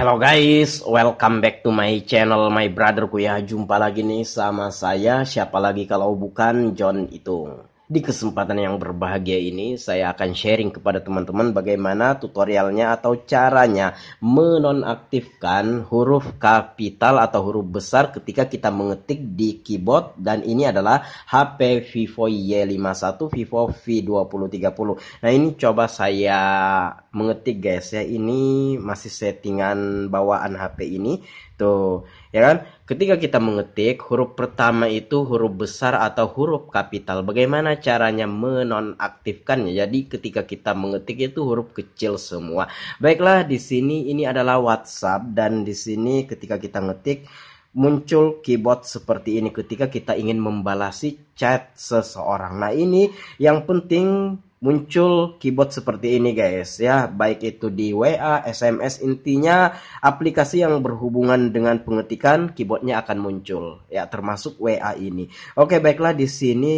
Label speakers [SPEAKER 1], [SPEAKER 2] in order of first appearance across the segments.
[SPEAKER 1] Hello guys, welcome back to my channel my brotherku ya Jumpa lagi nih sama saya, siapa lagi kalau bukan John Itung di kesempatan yang berbahagia ini, saya akan sharing kepada teman-teman bagaimana tutorialnya atau caranya menonaktifkan huruf kapital atau huruf besar ketika kita mengetik di keyboard dan ini adalah HP Vivo Y51 Vivo V2030. Nah, ini coba saya mengetik guys ya. Ini masih settingan bawaan HP ini gitu ya kan ketika kita mengetik huruf pertama itu huruf besar atau huruf kapital bagaimana caranya menonaktifkannya jadi ketika kita mengetik itu huruf kecil semua baiklah di sini ini adalah WhatsApp dan di sini ketika kita ngetik muncul keyboard seperti ini ketika kita ingin membalasi chat seseorang nah ini yang penting muncul keyboard seperti ini guys ya baik itu di WA, SMS intinya aplikasi yang berhubungan dengan pengetikan keyboardnya akan muncul ya termasuk WA ini. Oke baiklah di sini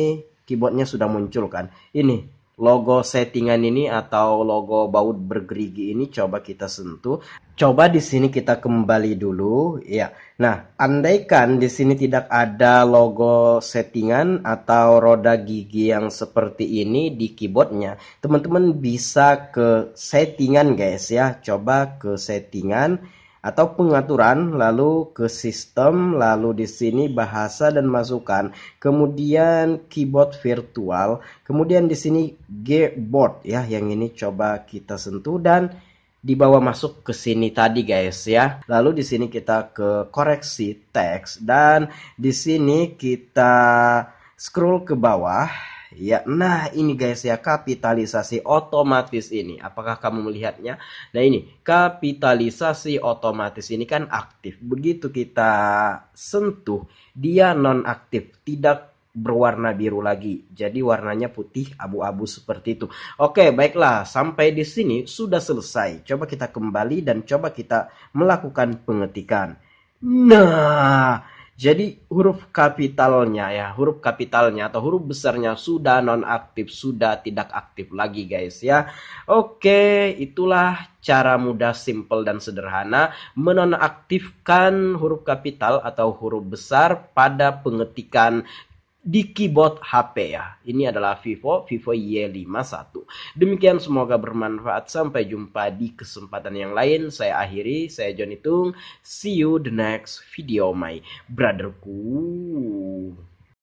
[SPEAKER 1] keyboardnya sudah muncul kan ini logo settingan ini atau logo baut bergerigi ini coba kita sentuh. Coba di sini kita kembali dulu, ya. Nah, andaikan di sini tidak ada logo settingan atau roda gigi yang seperti ini di keyboardnya, teman-teman bisa ke settingan guys ya. Coba ke settingan atau pengaturan, lalu ke sistem, lalu di sini bahasa dan masukan, kemudian keyboard virtual, kemudian di sini Gboard ya, yang ini coba kita sentuh dan dibawa masuk ke sini tadi guys ya. Lalu di sini kita ke koreksi teks dan di sini kita scroll ke bawah Ya, nah ini guys ya kapitalisasi otomatis ini. Apakah kamu melihatnya? Nah ini kapitalisasi otomatis ini kan aktif. Begitu kita sentuh, dia non aktif, tidak berwarna biru lagi. Jadi warnanya putih abu-abu seperti itu. Oke, baiklah. Sampai di sini sudah selesai. Coba kita kembali dan coba kita melakukan pengetikan. Nah, jadi huruf kapitalnya ya, huruf kapitalnya atau huruf besarnya sudah nonaktif, sudah tidak aktif lagi guys ya. Oke, itulah cara mudah, simple dan sederhana menonaktifkan huruf kapital atau huruf besar pada pengetikan di keyboard HP ya. Ini adalah Vivo Vivo Y51. Demikian semoga bermanfaat. Sampai jumpa di kesempatan yang lain. Saya akhiri, saya Johnny Tung. See you the next video my brotherku.